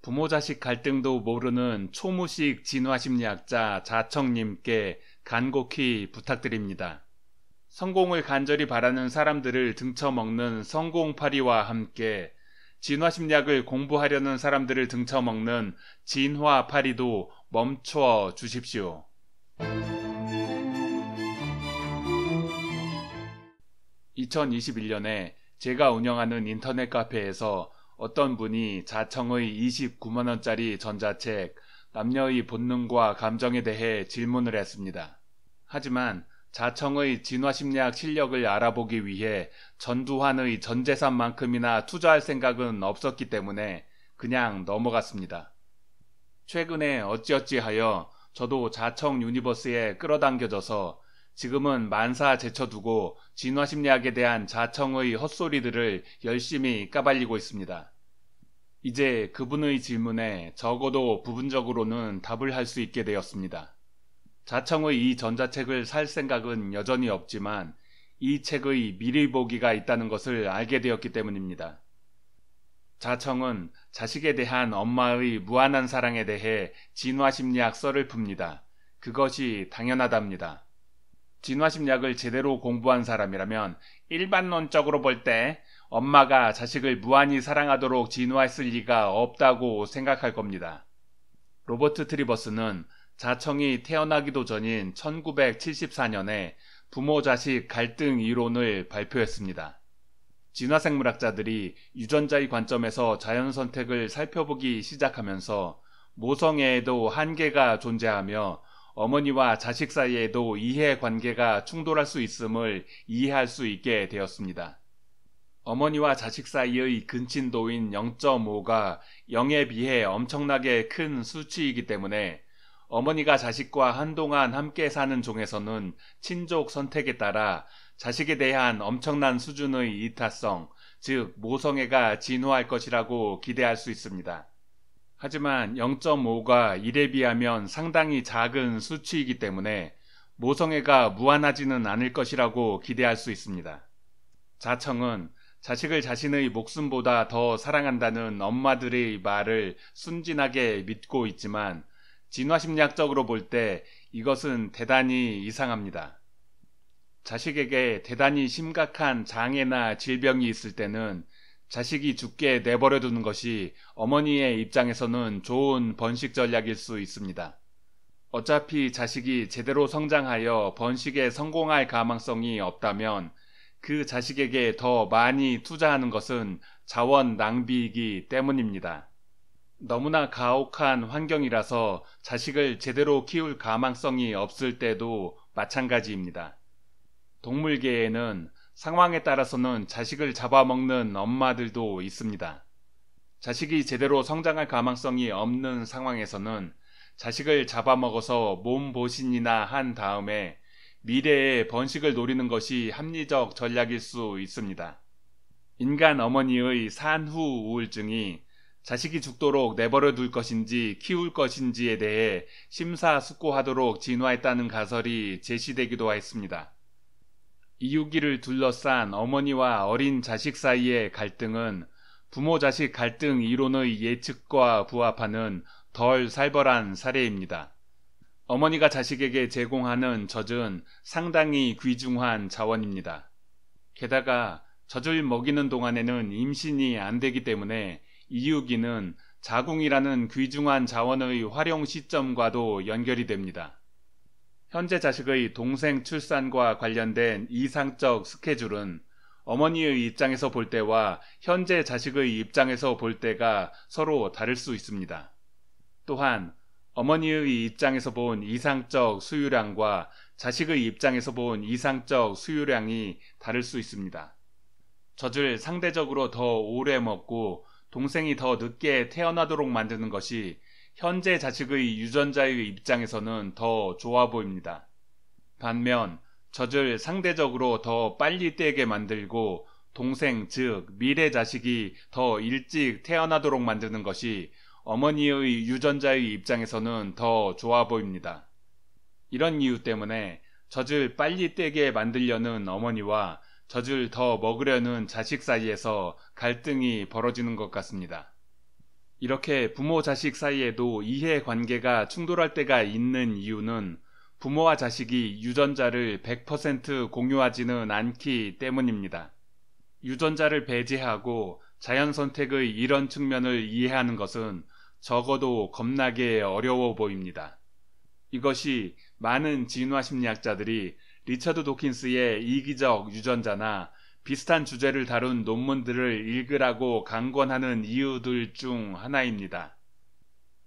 부모 자식 갈등도 모르는 초무식 진화심리학자 자청님께 간곡히 부탁드립니다. 성공을 간절히 바라는 사람들을 등쳐먹는 성공파리와 함께 진화심리학을 공부하려는 사람들을 등쳐먹는 진화파리도 멈춰 주십시오. (2021년에) 제가 운영하는 인터넷 카페에서 어떤 분이 자청의 29만원짜리 전자책 남녀의 본능과 감정에 대해 질문을 했습니다. 하지만 자청의 진화심리학 실력을 알아보기 위해 전두환의 전 재산만큼이나 투자할 생각은 없었기 때문에 그냥 넘어갔습니다. 최근에 어찌어찌하여 저도 자청 유니버스에 끌어당겨져서 지금은 만사 제쳐두고 진화심리학에 대한 자청의 헛소리들을 열심히 까발리고 있습니다. 이제 그분의 질문에 적어도 부분적으로는 답을 할 수 있게 되었습니다. 자청의 이 전자책을 살 생각은 여전히 없지만 이 책의 미리 보기가 있다는 것을 알게 되었기 때문입니다. 자청은 자식에 대한 엄마의 무한한 사랑에 대해 진화심리학 썰을 풉니다. 그것이 당연하답니다. 진화심리학을 제대로 공부한 사람이라면 일반론적으로 볼 때 엄마가 자식을 무한히 사랑하도록 진화했을 리가 없다고 생각할 겁니다. 로버트 트리버스는 자청이 태어나기도 전인 1974년에 부모 자식 갈등 이론을 발표했습니다. 진화생물학자들이 유전자의 관점에서 자연 선택을 살펴보기 시작하면서 모성애에도 한계가 존재하며 어머니와 자식 사이에도 이해 관계가 충돌할 수 있음을 이해할 수 있게 되었습니다. 어머니와 자식 사이의 근친도인 0.5가 0에 비해 엄청나게 큰 수치이기 때문에 어머니가 자식과 한동안 함께 사는 종에서는 친족 선택에 따라 자식에 대한 엄청난 수준의 이타성, 즉 모성애가 진화할 것이라고 기대할 수 있습니다. 하지만 0.5가 1에 비하면 상당히 작은 수치이기 때문에 모성애가 무한하지는 않을 것이라고 기대할 수 있습니다. 자청은 자식을 자신의 목숨보다 더 사랑한다는 엄마들의 말을 순진하게 믿고 있지만 진화심리학적으로 볼 때 이것은 대단히 이상합니다. 자식에게 대단히 심각한 장애나 질병이 있을 때는 자식이 죽게 내버려 두는 것이 어머니의 입장에서는 좋은 번식 전략일 수 있습니다. 어차피 자식이 제대로 성장하여 번식에 성공할 가망성이 없다면 그 자식에게 더 많이 투자하는 것은 자원 낭비이기 때문입니다. 너무나 가혹한 환경이라서 자식을 제대로 키울 가망성이 없을 때도 마찬가지입니다. 동물계에는 상황에 따라서는 자식을 잡아먹는 엄마들도 있습니다. 자식이 제대로 성장할 가망성이 없는 상황에서는 자식을 잡아먹어서 몸보신이나 한 다음에 미래에 번식을 노리는 것이 합리적 전략일 수 있습니다. 인간 어머니의 산후 우울증이 자식이 죽도록 내버려 둘 것인지 키울 것인지에 대해 심사숙고하도록 진화했다는 가설이 제시되기도 했습니다. 이유기를 둘러싼 어머니와 어린 자식 사이의 갈등은 부모 자식 갈등 이론의 예측과 부합하는 덜 살벌한 사례입니다. 어머니가 자식에게 제공하는 젖은 상당히 귀중한 자원입니다. 게다가 젖을 먹이는 동안에는 임신이 안 되기 때문에 이유기는 자궁이라는 귀중한 자원의 활용 시점과도 연결이 됩니다. 현재 자식의 동생 출산과 관련된 이상적 스케줄은 어머니의 입장에서 볼 때와 현재 자식의 입장에서 볼 때가 서로 다를 수 있습니다. 또한 어머니의 입장에서 본 이상적 수유량과 자식의 입장에서 본 이상적 수유량이 다를 수 있습니다. 젖을 상대적으로 더 오래 먹고 동생이 더 늦게 태어나도록 만드는 것이 현재 자식의 유전자의 입장에서는 더 좋아 보입니다. 반면 젖을 상대적으로 더 빨리 떼게 만들고 동생 즉 미래 자식이 더 일찍 태어나도록 만드는 것이 어머니의 유전자의 입장에서는 더 좋아 보입니다. 이런 이유 때문에 젖을 빨리 떼게 만들려는 어머니와 젖을 더 먹으려는 자식 사이에서 갈등이 벌어지는 것 같습니다. 이렇게 부모 자식 사이에도 이해 관계가 충돌할 때가 있는 이유는 부모와 자식이 유전자를 100% 공유하지는 않기 때문입니다. 유전자를 배제하고 자연 선택의 이런 측면을 이해하는 것은 적어도 겁나게 어려워 보입니다. 이것이 많은 진화 심리학자들이 리처드 도킨스의 이기적 유전자나 비슷한 주제를 다룬 논문들을 읽으라고 강권하는 이유들 중 하나입니다.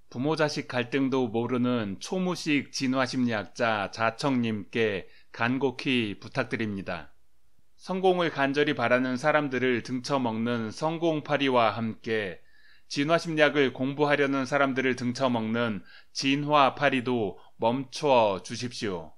부모 자식 갈등도 모르는 초무식 진화심리학자 자청님께 간곡히 부탁드립니다. 성공을 간절히 바라는 사람들을 등쳐먹는 성공파리와 함께 진화심리학을 공부하려는 사람들을 등쳐먹는 진화파리도 멈춰 주십시오.